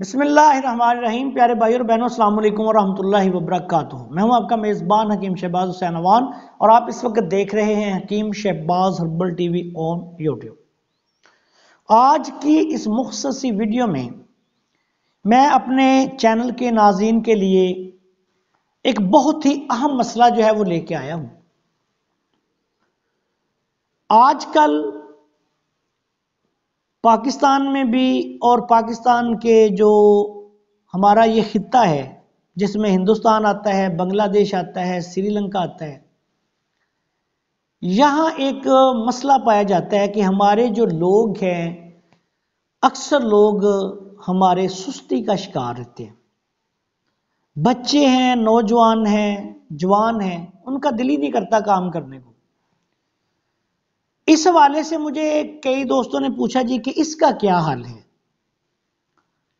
बसमीम प्यारे भाई और बहनों अल्लाम वरहमल वबरक मैं हूं आपका मेज़बान हकीम शहबाज हुसैन अवान और आप इस वक्त देख रहे हैं Hakeem Shahbaz herbal TV on YouTube आज की इस मुख्तसी वीडियो में मैं अपने चैनल के नाजीन के लिए एक बहुत ही अहम मसला जो है वो लेके आया हूँ आजकल पाकिस्तान में भी और पाकिस्तान के जो हमारा ये खत्ता है जिसमें हिंदुस्तान आता है बांग्लादेश आता है श्रीलंका आता है यहाँ एक मसला पाया जाता है कि हमारे जो लोग हैं अक्सर लोग हमारे सुस्ती का शिकार रहते हैं बच्चे हैं नौजवान हैं जवान हैं उनका दिल ही नहीं करता काम करने को इस हवाले से मुझे कई दोस्तों ने पूछा जी कि इसका क्या हाल है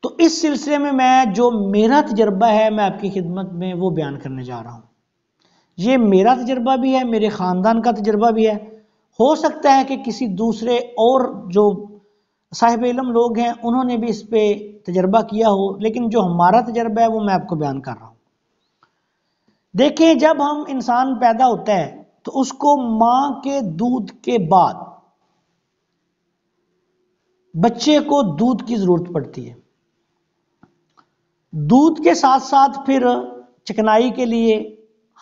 तो इस सिलसिले में मैं जो मेरा तजर्बा है मैं आपकी खिदमत में वो बयान करने जा रहा हूँ ये मेरा तजर्बा भी है मेरे ख़ानदान का तजर्बा भी है हो सकता है कि किसी दूसरे और जो साहिब इलम लोग हैं उन्होंने भी इस पर तजर्बा किया हो लेकिन जो हमारा तजर्बा है वो मैं आपको बयान कर रहा हूँ देखें जब हम इंसान पैदा होता है तो उसको मां के दूध के बाद बच्चे को दूध की जरूरत पड़ती है दूध के साथ साथ फिर चिकनाई के लिए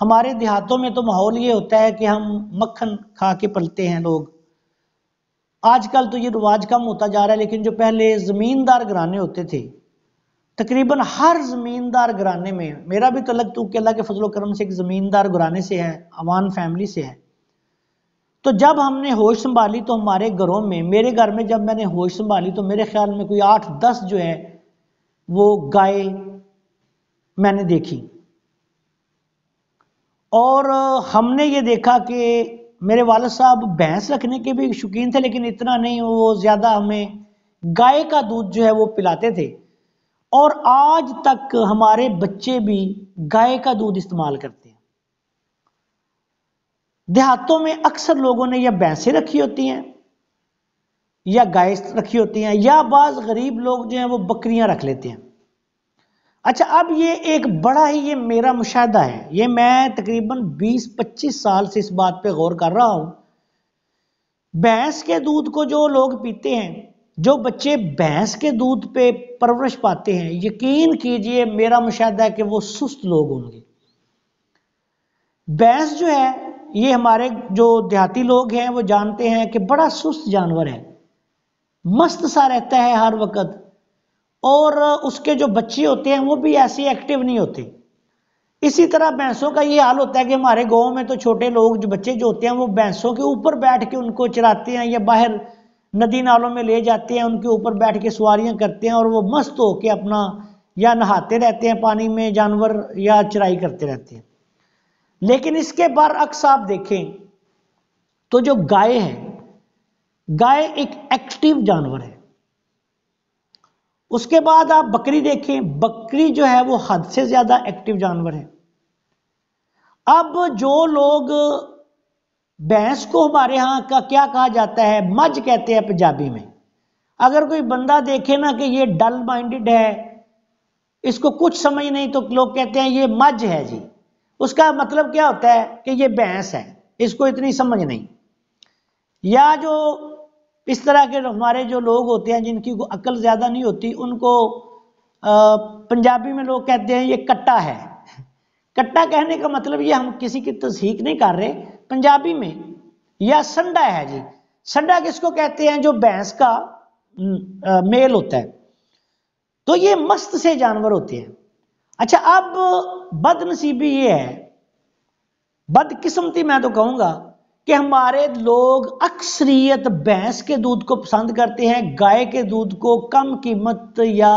हमारे देहातों में तो माहौल ये होता है कि हम मक्खन खा के पलते हैं लोग आजकल तो ये रिवाज कम होता जा रहा है लेकिन जो पहले ज़मींदार घराने होते थे तकरीबन हर ज़मींदार घराने में मेरा भी तलक तो अल्लाह के फजलो करम से एक ज़मींदार घराने से है अवान फैमिली से है तो जब हमने होश संभाली तो हमारे घरों में मेरे घर में जब मैंने होश संभाली तो मेरे ख्याल में कोई आठ दस जो है वो गाय मैंने देखी और हमने ये देखा कि मेरे वाल साहब भैंस रखने के भी शौकीन थे लेकिन इतना नहीं वो ज़्यादा हमें गाय का दूध जो है वो पिलाते थे और आज तक हमारे बच्चे भी गाय का दूध इस्तेमाल करते हैं देहातों में अक्सर लोगों ने या भैंसें रखी होती हैं या गाय रखी होती हैं या बाज गरीब लोग जो हैं वो बकरियां रख लेते हैं अच्छा अब ये एक बड़ा ही ये मेरा मुशाहदा है ये मैं तकरीबन 20-25 साल से इस बात पे गौर कर रहा हूं भैंस के दूध को जो लोग पीते हैं जो बच्चे भैंस के दूध पे परवरिश पाते हैं यकीन कीजिए मेरा मुशाह है कि वो सुस्त लोग होंगे भैंस जो है ये हमारे जो देहाती लोग हैं वो जानते हैं कि बड़ा सुस्त जानवर है मस्त सा रहता है हर वक्त और उसके जो बच्चे होते हैं वो भी ऐसे एक्टिव नहीं होते इसी तरह भैंसों का ये हाल होता है कि हमारे गांव में तो छोटे लोग जो बच्चे जो होते हैं वो भैंसों के ऊपर बैठ के उनको चराते हैं या बाहर नदी नालों में ले जाते हैं उनके ऊपर बैठ के सवारियाँ करते हैं और वो मस्त हो के अपना या नहाते रहते हैं पानी में जानवर या चराई करते रहते हैं लेकिन इसके बार अक्स आप देखें तो जो गाय है गाय एक एक्टिव जानवर है उसके बाद आप बकरी देखें बकरी जो है वो हद से ज़्यादा एक्टिव जानवर है अब जो लोग भैंस को हमारे यहाँ का क्या कहा जाता है मज कहते हैं पंजाबी में अगर कोई बंदा देखे ना कि ये डल माइंडेड है इसको कुछ समझ नहीं तो लोग कहते हैं ये मज है जी उसका मतलब क्या होता है कि ये भैंस है इसको इतनी समझ नहीं या जो इस तरह के हमारे जो लोग होते हैं जिनकी अक्ल ज़्यादा नहीं होती उनको पंजाबी में लोग कहते हैं ये कट्टा है कट्टा कहने का मतलब ये हम किसी की तस्हीक नहीं कर रहे पंजाबी में या संडा है जी संडा किसको कहते हैं जो भैंस का मेल होता है तो ये मस्त से जानवर होते हैं अच्छा अब बदनसीबी ये है बदकिस्मती मैं तो कहूंगा कि हमारे लोग अक्सरियत भैंस के दूध को पसंद करते हैं गाय के दूध को कम कीमत या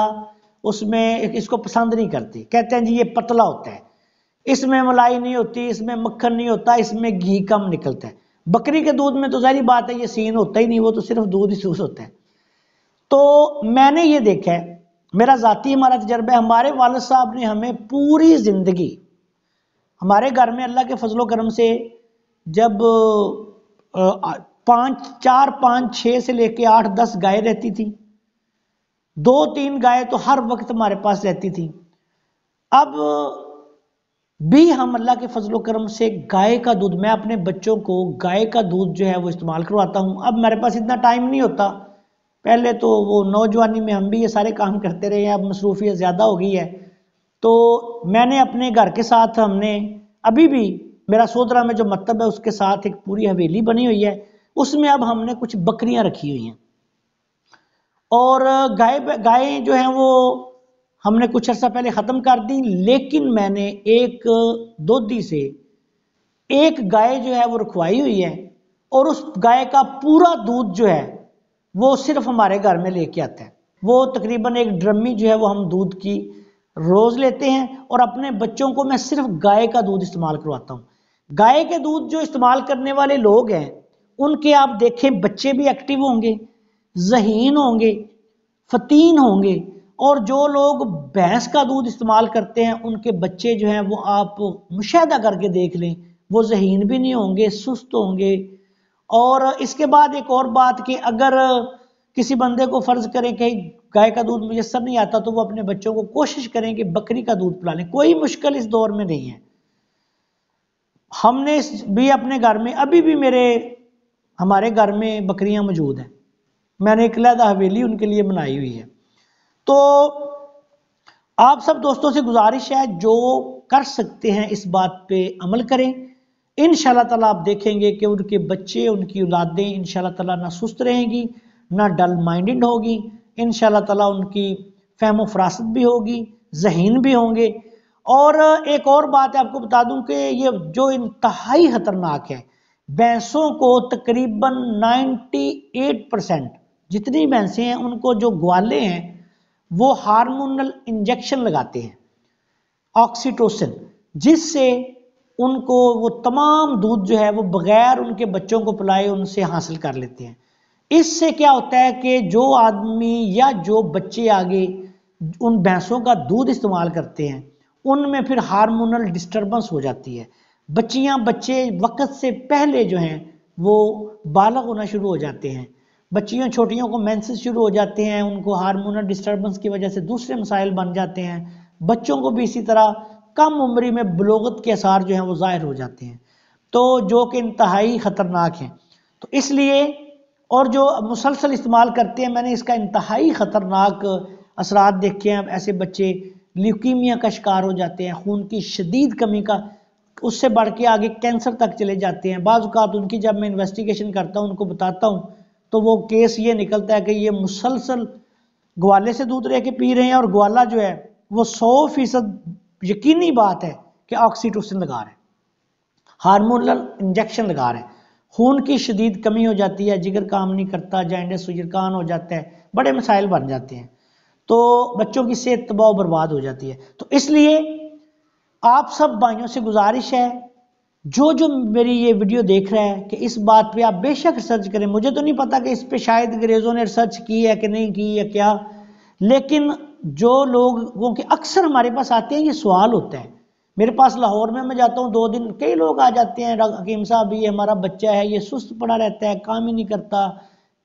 उसमें इसको पसंद नहीं करते कहते हैं जी ये पतला होता है इसमें मलाई नहीं होती इसमें मक्खन नहीं होता इसमें घी कम निकलता है बकरी के दूध में तो जारी बात है ये सीन होता ही नहीं वो तो सिर्फ दूध ही सूस होता है तो मैंने ये देखा है मेरा ज़ाती हमारा तजर्बा है हमारे वालद साहब ने हमें पूरी ज़िंदगी हमारे घर में अल्लाह के फजलो करम से जब पाँच चार पाँच छः से लेके आठ दस गाय रहती थी दो तीन गाय तो हर वक्त हमारे पास रहती थी अब भी हम अल्लाह के फजलो करम से गाय का दूध मैं अपने बच्चों को गाय का दूध जो है वो इस्तेमाल करवाता हूँ अब मेरे पास इतना टाइम नहीं होता पहले तो वो नौजवानी में हम भी ये सारे काम करते रहे हैं अब मसरूफियत ज़्यादा हो गई है तो मैंने अपने घर के साथ हमने अभी भी मेरा सोदरा में जो मतलब है उसके साथ एक पूरी हवेली बनी हुई है उसमें अब हमने कुछ बकरियाँ रखी हुई हैं और गाय गायें जो हैं वो हमने कुछ अर्सा पहले ख़त्म कर दी लेकिन मैंने एक दोधी से एक गाय जो है वो रखवाई हुई है और उस गाय का पूरा दूध जो है वो सिर्फ हमारे घर में लेके आता है वो तकरीबन एक ड्रमी जो है वो हम दूध की रोज़ लेते हैं और अपने बच्चों को मैं सिर्फ गाय का दूध इस्तेमाल करवाता हूँ गाय के दूध जो इस्तेमाल करने वाले लोग हैं उनके आप देखें बच्चे भी एक्टिव होंगे जहीन होंगे फतीन होंगे और जो लोग भैंस का दूध इस्तेमाल करते हैं उनके बच्चे जो हैं वो आप मुशाह करके देख लें वो जहीन भी नहीं होंगे सुस्त होंगे और इसके बाद एक और बात कि अगर किसी बंदे को फ़र्ज़ करें कि गाय का दूध मुयसर नहीं आता तो वो अपने बच्चों को कोशिश करें कि बकरी का दूध पिला लें कोई मुश्किल इस दौर में नहीं है हमने भी अपने घर में अभी भी मेरे हमारे घर में बकरियां मौजूद हैं मैंने एक लहदा हवेली उनके लिए बनाई हुई है तो आप सब दोस्तों से गुजारिश है जो कर सकते हैं इस बात पे अमल करें इन ताला आप देखेंगे कि उनके बच्चे उनकी औलादें इन ताला ना सुस्त रहेंगी ना डल माइंडेड होगी इन ताला उनकी फहम फरासत भी होगी जहन भी होंगे और एक और बात आपको बता दूं कि ये जो इंतहाई ख़तरनाक है भैंसों को तकरीबन 98 परसेंट जितनी भैंसें हैं उनको जो ग्वाले हैं वो हार्मोनल इंजेक्शन लगाते हैं ऑक्सीटोसिन जिससे उनको वो तमाम दूध जो है वो बगैर उनके बच्चों को पिलाए उनसे हासिल कर लेते हैं इससे क्या होता है कि जो आदमी या जो बच्चे आगे उन भैंसों का दूध इस्तेमाल करते हैं उनमें फिर हार्मोनल डिस्टर्बेंस हो जाती है बच्चियां बच्चे वक्त से पहले जो हैं वो बालक होना शुरू हो जाते हैं बच्चियों छोटियों को मैंसेज शुरू हो जाते हैं उनको हारमोनल डिस्टर्बेंस की वजह से दूसरे मसाइल बन जाते हैं बच्चों को भी इसी तरह कम उम्री में बलोगत के आसार जो हैं वो ज़ाहिर हो जाते हैं तो जो कि इंतहाई ख़तरनाक हैं तो इसलिए और जो मुसलसल इस्तेमाल करते हैं मैंने इसका इंतहाई ख़तरनाक असरात देखे हैं ऐसे बच्चे ल्यूकीमिया का शिकार हो जाते हैं खून की शदीद कमी का उससे बढ़ के आगे कैंसर तक चले जाते हैं बाज़ात उनकी जब मैं इन्वेस्टिगेशन करता हूँ उनको बताता हूँ तो वो केस ये निकलता है कि ये मुसलसल ग्वाले से दूध रह के पी रहे हैं और ग्वाला जो है वो सौ फीसद यकीनी बात है कि ऑक्सीटोसिन लगा रहे हैं हारमोनल इंजेक्शन लगा रहे हैं खून की शदीद कमी हो जाती है जिगर काम नहीं करता जॉइंट सुजरकान हो जाता है बड़े मसाइल बन जाते हैं तो बच्चों की सेहत तबाह बर्बाद हो जाती है तो इसलिए आप सब भाइयों से गुजारिश है जो जो मेरी ये वीडियो देख रहा है कि इस बात पे आप बेशक रिसर्च करें मुझे तो नहीं पता कि इस पे शायद अंग्रेज़ों ने रिसर्च की है कि नहीं की है क्या लेकिन जो लोगों के अक्सर हमारे पास आते हैं ये सवाल होता है मेरे पास लाहौर में मैं जाता हूँ दो दिन कई लोग आ जाते हैं हकीम साहब ये हमारा बच्चा है ये सुस्त पड़ा रहता है काम ही नहीं करता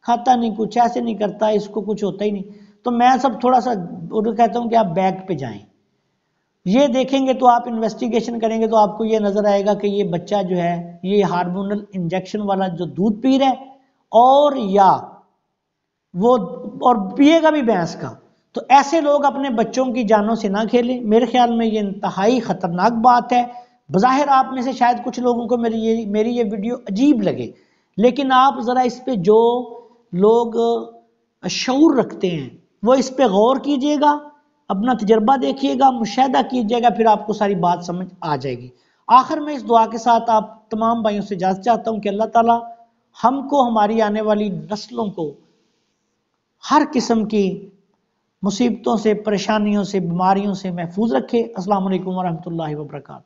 खाता नहीं कुछ ऐसे नहीं करता इसको कुछ होता ही नहीं तो मैं सब थोड़ा सा कहता हूँ कि आप बैग पे जाएं ये देखेंगे तो आप इन्वेस्टिगेशन करेंगे तो आपको ये नजर आएगा कि ये बच्चा जो है ये हार्मोनल इंजेक्शन वाला जो दूध पी रहा है और या वो और पिएगा भी भैंस का तो ऐसे लोग अपने बच्चों की जानों से ना खेलें मेरे ख्याल में ये इंतहाई ख़तरनाक बात है बज़ाहिर आप में से शायद कुछ लोगों को मेरी ये मेरी ये वीडियो अजीब लगे लेकिन आप ज़रा इस पर जो लोग शूर रखते हैं वो इस पर गौर कीजिएगा अपना तजर्बा देखिएगा मुशाह कीजिएगा फिर आपको सारी बात समझ आ जाएगी आखिर में इस दुआ के साथ आप तमाम भाइयों से इजाज़त चाहता हूँ कि अल्लाह ताला हमको हमारी आने वाली नस्लों को हर किस्म की मुसीबतों से परेशानियों से बीमारियों से महफूज रखे असल वरहमत वर्का